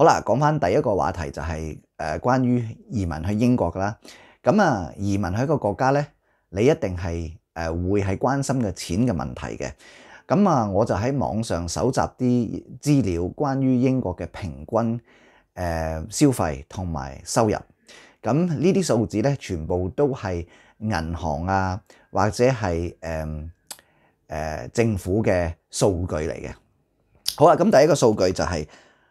好啦，講翻第一個話題就係誒關於移民去英國啦。咁啊，移民去一個國家咧，你一定係誒會係關心嘅錢嘅問題嘅。咁啊，我就喺網上搜集啲資料，關於英國嘅平均誒消費同埋收入。咁呢啲數字咧，全部都係銀行啊或者係誒誒政府嘅數據嚟嘅。好啊，咁第一個數據就係。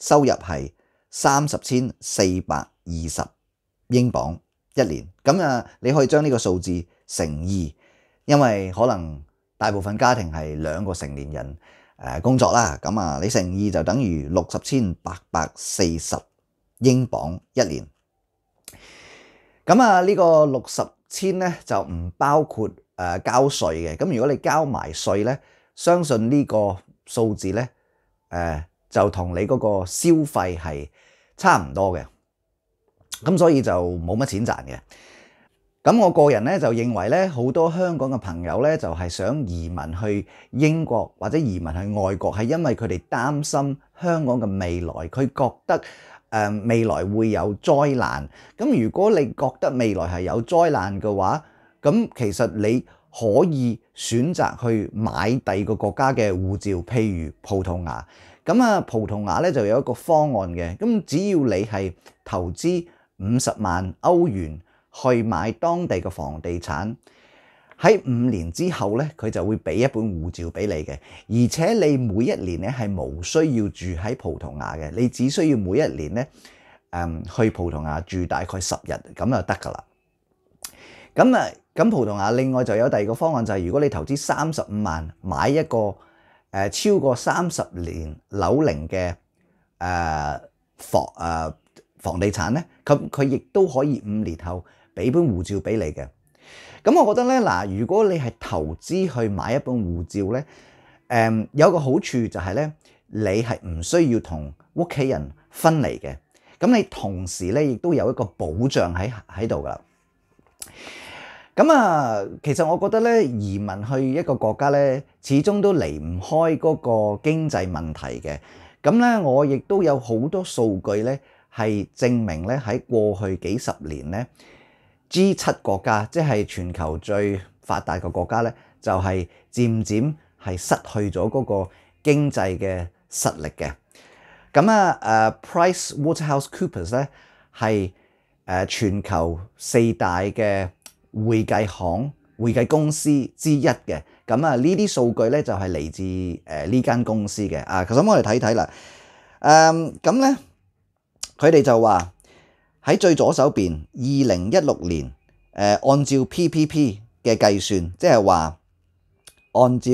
收入係三十千四百二十英磅一年，咁啊，你可以將呢個數字乘二，因為可能大部分家庭係兩個成年人工作啦，咁啊，你乘二就等於六十千八百四十英磅一年。咁啊，呢個六十千呢，就唔包括誒交税嘅，咁如果你交埋税呢，相信呢個數字呢。誒。就同你嗰個消費係差唔多嘅，咁所以就冇乜錢賺嘅。咁我個人咧就認為咧，好多香港嘅朋友咧就係想移民去英國或者移民去外國，係因為佢哋擔心香港嘅未來。佢覺得誒未來會有災難。咁如果你覺得未來係有災難嘅話，咁其實你可以選擇去買第二個國家嘅護照，譬如葡萄牙。咁啊，葡萄牙咧就有一個方案嘅，咁只要你係投資五十萬歐元去買當地嘅房地產，喺五年之後咧，佢就會俾一本護照俾你嘅，而且你每一年咧係無需要住喺葡萄牙嘅，你只需要每一年咧誒去葡萄牙住大概十日咁就得噶啦。咁啊，咁葡萄牙另外就有第二個方案就係，如果你投資三十五萬買一個。誒超過三十年樓齡嘅誒房誒房地產咧，咁佢亦都可以五年後俾本護照俾你嘅。咁我覺得咧，嗱，如果你係投資去買一本護照咧，誒有個好處就係咧，你係唔需要同屋企人分離嘅。咁你同時咧亦都有一個保障喺喺度噶。咁啊，其實我覺得咧，移民去一個國家咧，始終都離唔開嗰個經濟問題嘅。咁咧，我亦都有好多數據咧，係證明咧喺過去幾十年咧，G 七國家即係全球最發達嘅國家咧，就係漸漸係失去咗嗰個經濟嘅實力嘅。咁啊，誒 Price Waterhouse Coopers 咧係誒全球四大嘅。會計行、會計公司之一嘅咁啊，呢啲數據咧就係嚟自誒呢間公司嘅啊。咁我哋睇睇啦，誒咁咧，佢哋就話喺最左手邊，二零一六年誒按照 PPP 嘅計算，即係話按照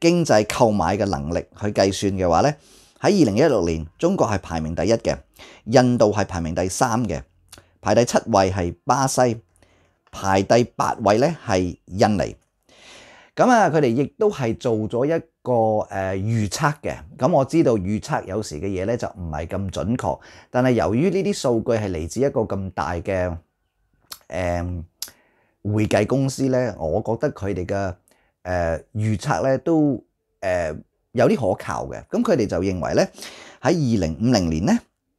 經濟購買嘅能力去計算嘅話咧，喺二零一六年中國係排名第一嘅，印度係排名第三嘅，排第七位係巴西。排第八位咧，系印尼。咁啊，佢哋亦都系做咗一個誒預測嘅。咁我知道預測有時嘅嘢咧就唔係咁準確，但係由於呢啲數據係嚟自一個咁大嘅誒會計公司咧，我覺得佢哋嘅誒預測咧都誒有啲可靠嘅。咁佢哋就認為咧喺二零五零年咧。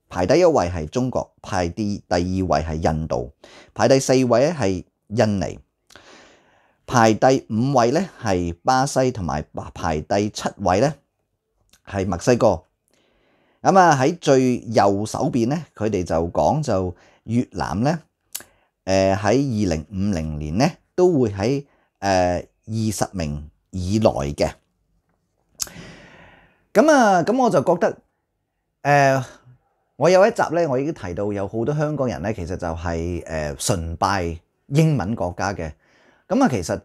排第一位係中國，排第第二位係印度，排第四位咧係印尼，排第五位咧係巴西，同埋排第七位咧係墨西哥。咁啊喺最右手邊咧，佢哋就講就越南咧，誒喺二零五零年咧都會喺誒二十名以內嘅。咁啊，咁我就覺得誒。我有一集咧，我已經提到有好多香港人咧，其實就係誒崇拜英文國家嘅。咁啊，其實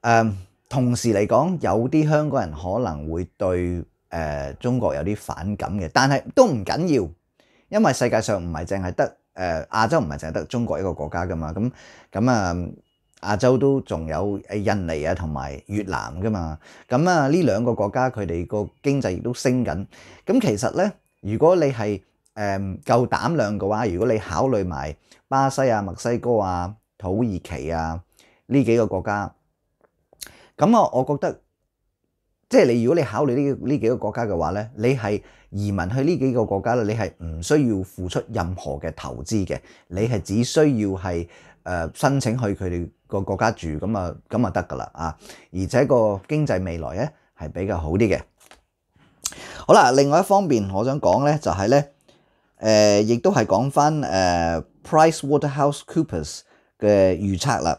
誒同時嚟講，有啲香港人可能會對誒中國有啲反感嘅，但係都唔緊要，因為世界上唔係淨係得誒亞洲，唔係淨係得中國一個國家噶嘛。咁咁 啊，亞洲都仲有印尼啊，同埋越南噶嘛。咁啊，呢兩個國家佢哋個經濟亦都升緊。咁其實咧。如果你係誒夠膽量嘅話，如果你考慮埋巴西啊、墨西哥啊、土耳其啊呢幾個國家，咁啊，我覺得即係你如果你考慮呢呢幾個國家嘅話咧，你係移民去呢幾個國家咧，你係唔需要付出任何嘅投資嘅，你係只需要係誒申請去佢哋個國家住咁啊咁啊得噶啦啊，而且個經濟未來咧係比較好啲嘅。好啦，另外一方面，我想講咧就係咧，誒，亦都係講翻誒 Price Waterhouse Coopers 嘅預測啦。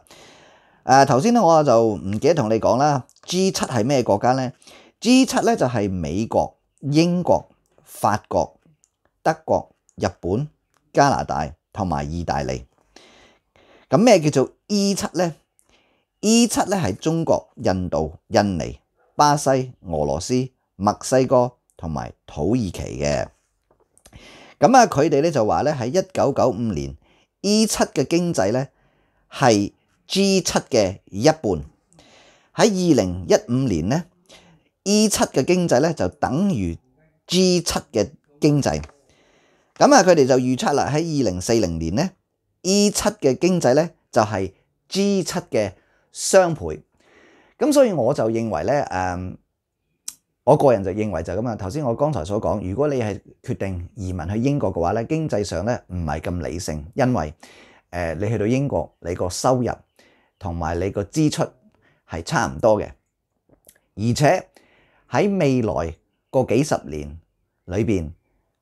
誒頭先咧，我就唔記得同你講啦。G 七係咩國家咧？G 七咧就係美國、英國、法國、德國、日本、加拿大同埋意大利。咁咩叫做 E 七咧？E 七咧係中國、印度、印尼、巴西、俄羅斯、墨西哥。同埋土耳其嘅，咁啊佢哋咧就話咧喺一九九五年 E 七嘅經濟咧係 G 七嘅一半，喺二零一五年咧 E 七嘅經濟咧就等於 G 七嘅經濟，咁啊佢哋就預測啦喺二零四零年咧 E 七嘅經濟咧就係 G 七嘅雙倍，咁所以我就認為咧誒。我個人就認為就咁啊！頭先我剛才所講，如果你係決定移民去英國嘅話咧，經濟上咧唔係咁理性，因為誒你去到英國，你個收入同埋你個支出係差唔多嘅，而且喺未來個幾十年裏邊，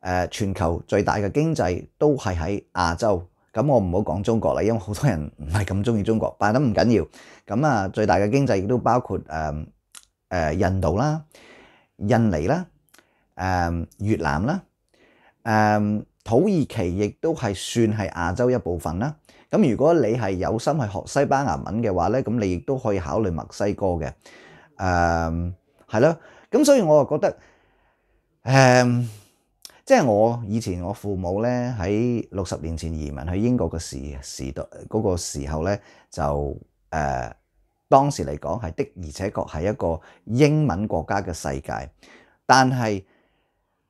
誒全球最大嘅經濟都係喺亞洲。咁我唔好講中國啦，因為好多人唔係咁中意中國，但都唔緊要。咁啊，最大嘅經濟亦都包括誒誒印度啦。印尼啦，诶越南啦，诶土耳其亦都系算系亚洲一部分啦。咁如果你系有心去学西班牙文嘅话咧，咁你亦都可以考虑墨西哥嘅，诶系咯。咁所以我就觉得，诶即系我以前我父母咧喺六十年前移民去英国嘅时时代嗰个时候咧就诶。當時嚟講係的，而且確係一個英文國家嘅世界。但係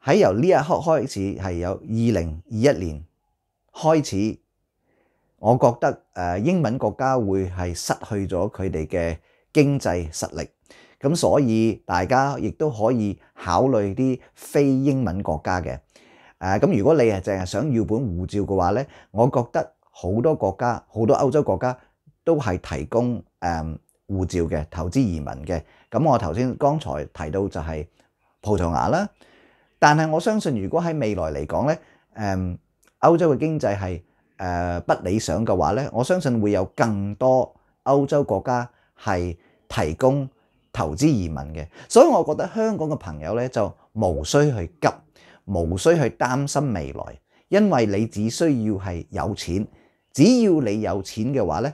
喺由呢一刻開始，係有二零二一年開始，我覺得誒英文國家會係失去咗佢哋嘅經濟實力。咁所以大家亦都可以考慮啲非英文國家嘅。誒咁如果你係淨係想要本護照嘅話咧，我覺得好多國家，好多歐洲國家都係提供誒。護照嘅投資移民嘅，咁我頭先剛才提到就係葡萄牙啦。但係我相信，如果喺未來嚟講咧，誒歐洲嘅經濟係誒不理想嘅話咧，我相信會有更多歐洲國家係提供投資移民嘅。所以我覺得香港嘅朋友咧就無需去急，無需去擔心未來，因為你只需要係有錢，只要你有錢嘅話咧。